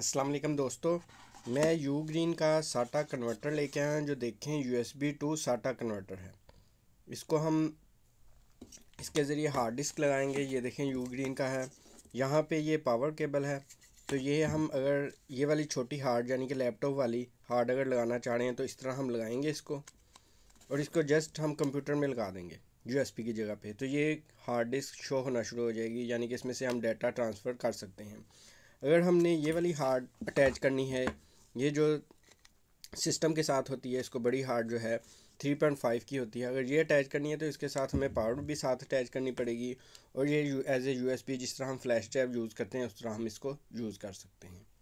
अस्सलाम वालेकुम दोस्तों मैं यू ग्रीन का साटा कन्वर्टर लेके आया जो देखें U S B to SATA converter है इसको हम इसके ज़रिए हार्ड डिस्क लगाएंगे ये देखें यू ग्रीन का है यहाँ पे ये पावर केबल है तो ये हम अगर ये वाली छोटी हार्ड यानी कि लैपटॉप वाली हार्ड अगर लगाना चाह रहे हैं तो इस तरह हम लगाएंगे इसको और इसको जस्ट हम कंप्यूटर में लगा देंगे यू की जगह पे तो ये हार्ड डिस्क शो होना शुरू हो जाएगी यानी कि इसमें से हम डाटा ट्रांसफ़र कर सकते हैं अगर हमने ये वाली हार्ड अटैच करनी है ये जो सिस्टम के साथ होती है इसको बड़ी हार्ड जो है 3.5 की होती है अगर ये अटैच करनी है तो इसके साथ हमें पावर भी साथ अटैच करनी पड़ेगी और ये एज ए यू जिस तरह हम फ्लैश ड्राइव यूज़ करते हैं उस तरह हम इसको यूज़ कर सकते हैं